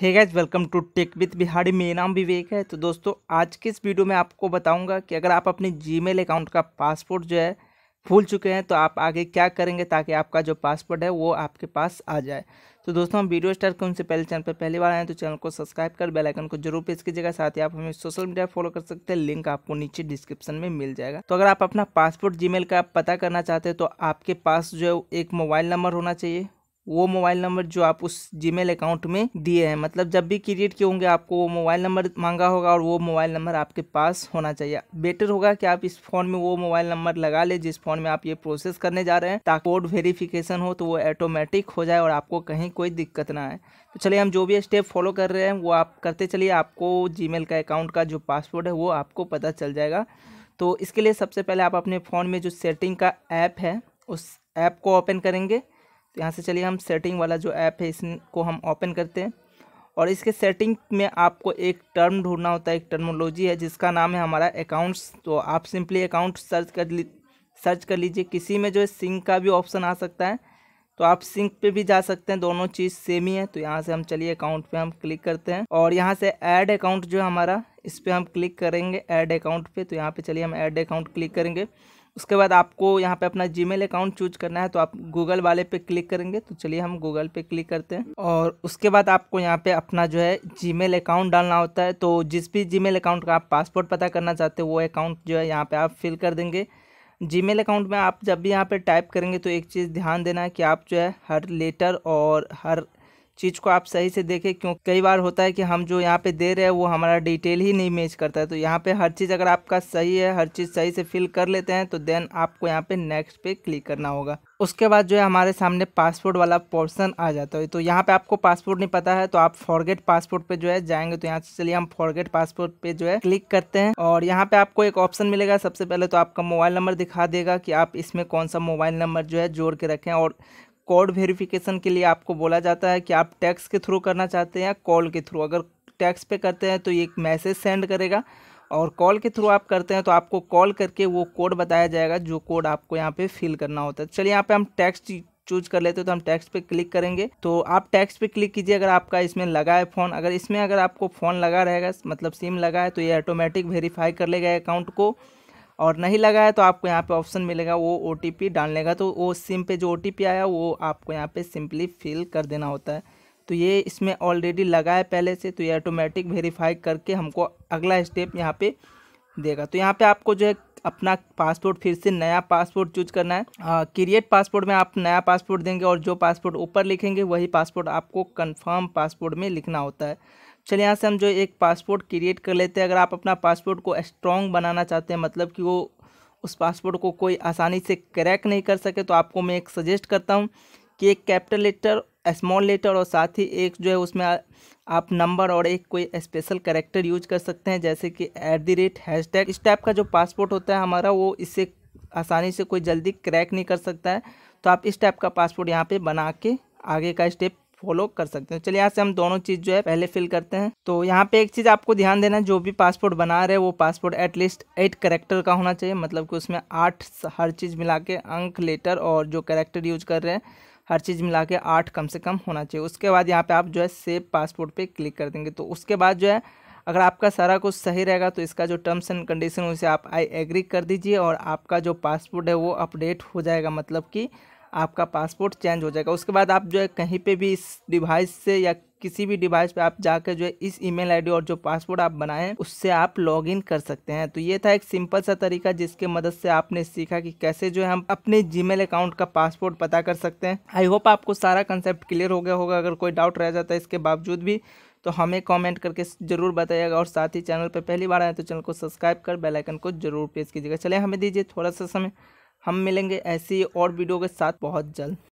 ठीक है welcome to tech with Bihari मेरा नाम विवेक है तो दोस्तों आज के इस वीडियो में आपको बताऊंगा कि अगर आप अपने जीमेल अकाउंट का पासपोर्ट जो है भूल चुके हैं तो आप आगे क्या करेंगे ताकि आपका जो पासपोर्ट है वो आपके पास आ जाए तो दोस्तों हम वीडियो स्टार्ट करें उनसे पहले चैनल पर पहली बार आए तो चैनल को सब्सक्राइब कर बेलाइकन को जरूर प्रेस कीजिएगा साथ ही आप हमें सोशल मीडिया फॉलो कर सकते हैं लिंक आपको नीचे डिस्क्रिप्शन में मिल जाएगा तो अगर आप अपना पासपोर्ट जी का पता करना चाहते हैं तो आपके पास जो है एक मोबाइल नंबर होना चाहिए वो मोबाइल नंबर जो आप उस जीमेल अकाउंट में दिए हैं मतलब जब भी क्रिएट किए होंगे आपको वो मोबाइल नंबर मांगा होगा और वो मोबाइल नंबर आपके पास होना चाहिए बेटर होगा कि आप इस फोन में वो मोबाइल नंबर लगा ले जिस फोन में आप ये प्रोसेस करने जा रहे हैं ताकि कोड वेरिफिकेशन हो तो वो ऑटोमेटिक हो जाए और आपको कहीं कोई दिक्कत ना आए तो चलिए हम जो भी स्टेप फॉलो कर रहे हैं वो आप करते चलिए आपको जी का अकाउंट का जो पासवर्ड है वो आपको पता चल जाएगा तो इसके लिए सबसे पहले आप अपने फ़ोन में जो सेटिंग का ऐप है उस ऐप को ओपन करेंगे तो यहाँ से चलिए हम सेटिंग वाला जो ऐप है इसको हम ओपन करते हैं और इसके सेटिंग में आपको एक टर्म ढूंढना होता है एक टर्मोलॉजी है जिसका नाम है हमारा अकाउंट्स तो आप सिंपली अकाउंट सर्च कर ली सर्च कर लीजिए किसी में जो है सिंक का भी ऑप्शन आ सकता है तो आप सिंक पे भी जा सकते हैं दोनों चीज़ सेम ही है तो यहाँ से हम चलिए अकाउंट पे हम क्लिक करते हैं और यहाँ से ऐड अकाउंट जो है हमारा इस पर हम क्लिक करेंगे ऐड अकाउंट पे तो यहाँ पे चलिए हम ऐड अकाउंट क्लिक करेंगे उसके बाद आपको यहाँ पे अपना जीमेल अकाउंट चूज करना है तो आप गूगल वाले पे क्लिक करेंगे तो चलिए हम गूगल पे क्लिक करते हैं और उसके बाद आपको यहाँ पे अपना जो है जीमेल अकाउंट डालना होता है तो जिस भी जीमेल अकाउंट का आप पासपोर्ट पता करना चाहते हो वो अकाउंट जो है यहाँ पर आप फिल कर देंगे जीमेल अकाउंट में आप जब भी यहाँ पर टाइप करेंगे तो एक चीज़ ध्यान देना है कि आप जो है हर लेटर और हर चीज़ को आप सही से देखें क्यों कई बार होता है कि हम जो यहाँ पे दे रहे हैं वो हमारा डिटेल ही नहीं मैच करता है तो यहाँ पे हर चीज़ अगर आपका सही है हर चीज़ सही से फिल कर लेते हैं तो देन आपको यहाँ पे नेक्स्ट पे क्लिक करना होगा उसके बाद जो है हमारे सामने पासपोर्ट वाला पोर्सन आ जाता है तो यहाँ पे आपको पासपोर्ट नहीं पता है तो आप फॉरगेट पासपोर्ट पे जो है जाएंगे तो यहाँ से चलिए हम फॉरगेट पासपोर्ट पे जो है क्लिक करते हैं और यहाँ पे आपको एक ऑप्शन मिलेगा सबसे पहले तो आपका मोबाइल नंबर दिखा देगा कि आप इसमें कौन सा मोबाइल नंबर जो है जोड़ के रखें और कोड वेरिफिकेशन के लिए आपको बोला जाता है कि आप टैक्स के थ्रू करना चाहते हैं या कॉल के थ्रू अगर टैक्स पे करते हैं तो ये एक मैसेज सेंड करेगा और कॉल के थ्रू आप करते हैं तो आपको कॉल करके वो कोड बताया जाएगा जो कोड आपको यहाँ पे फिल करना होता है चलिए यहाँ पे हम टैक्स चूज कर लेते हैं तो हम टैक्स पे क्लिक करेंगे तो आप टैक्स पे क्लिक कीजिए अगर आपका इसमें लगा है फ़ोन अगर इसमें अगर आपको फ़ोन लगा रहेगा मतलब सिम लगा है तो ये ऑटोमेटिक वेरीफाई कर लेगा अकाउंट को और नहीं लगाया तो आपको यहाँ पे ऑप्शन मिलेगा वो ओ डालने का तो वो सिम पे जो ओ आया वो आपको यहाँ पे सिंपली फिल कर देना होता है तो ये इसमें ऑलरेडी लगा है पहले से तो ये ऑटोमेटिक वेरीफाई करके हमको अगला स्टेप यहाँ पे देगा तो यहाँ पे आपको जो है अपना पासपोर्ट फिर से नया पासपोर्ट चूज करना है क्रिएट पासपोर्ट में आप नया पासपोर्ट देंगे और जो पासपोर्ट ऊपर लिखेंगे वही पासपोर्ट आपको कन्फर्म पासपोर्ट में लिखना होता है चलिए यहाँ से हम जो एक पासपोर्ट क्रिएट कर लेते हैं अगर आप अपना पासपोर्ट को स्ट्रॉन्ग बनाना चाहते हैं मतलब कि वो उस पासपोर्ट को कोई आसानी से क्रैक नहीं कर सके तो आपको मैं एक सजेस्ट करता हूँ कि एक कैपिटल लेटर स्मॉल लेटर और साथ ही एक जो है उसमें आप नंबर और एक कोई स्पेशल करेक्टर यूज कर सकते हैं जैसे कि at the rate hashtag इस टाइप का जो पासपोर्ट होता है हमारा वो इससे आसानी से कोई जल्दी क्रैक नहीं कर सकता है तो आप इस टाइप का पासपोर्ट यहाँ पे बना के आगे का स्टेप फॉलो कर सकते हैं चलिए यहाँ से हम दोनों चीज़ जो है पहले फिल करते हैं तो यहाँ पे एक चीज़ आपको ध्यान देना जो भी पासपोर्ट बना रहे वो पासपोर्ट एटलीस्ट एट करेक्टर का होना चाहिए मतलब कि उसमें आठ हर चीज़ मिला के अंक लेटर और जो करेक्टर यूज कर रहे हैं हर चीज़ मिला के आठ कम से कम होना चाहिए उसके बाद यहाँ पे आप जो है सेव पासपोर्ट पे क्लिक कर देंगे तो उसके बाद जो है अगर आपका सारा कुछ सही रहेगा तो इसका जो टर्म्स एंड कंडीशन उसे आप आई एग्री कर दीजिए और आपका जो पासपोर्ट है वो अपडेट हो जाएगा मतलब कि आपका पासपोर्ट चेंज हो जाएगा उसके बाद आप जो है कहीं पे भी इस डिवाइस से या किसी भी डिवाइस पे आप जाकर जो है इस ईमेल आईडी और जो पासवर्ड आप बनाएं उससे आप लॉगिन कर सकते हैं तो ये था एक सिंपल सा तरीका जिसके मदद से आपने सीखा कि कैसे जो है हम अपने जीमेल अकाउंट का पासवर्ड पता कर सकते हैं आई होप आपको सारा कंसेप्ट क्लियर हो गया होगा अगर कोई डाउट रह जाता है इसके बावजूद भी तो हमें कॉमेंट करके जरूर बताइएगा और साथ ही चैनल पर पहली बार आए तो चैनल को सब्सक्राइब कर बेलाइकन को जरूर प्रेस कीजिएगा चले हमें दीजिए थोड़ा सा समय हम मिलेंगे ऐसी और वीडियो के साथ बहुत जल्द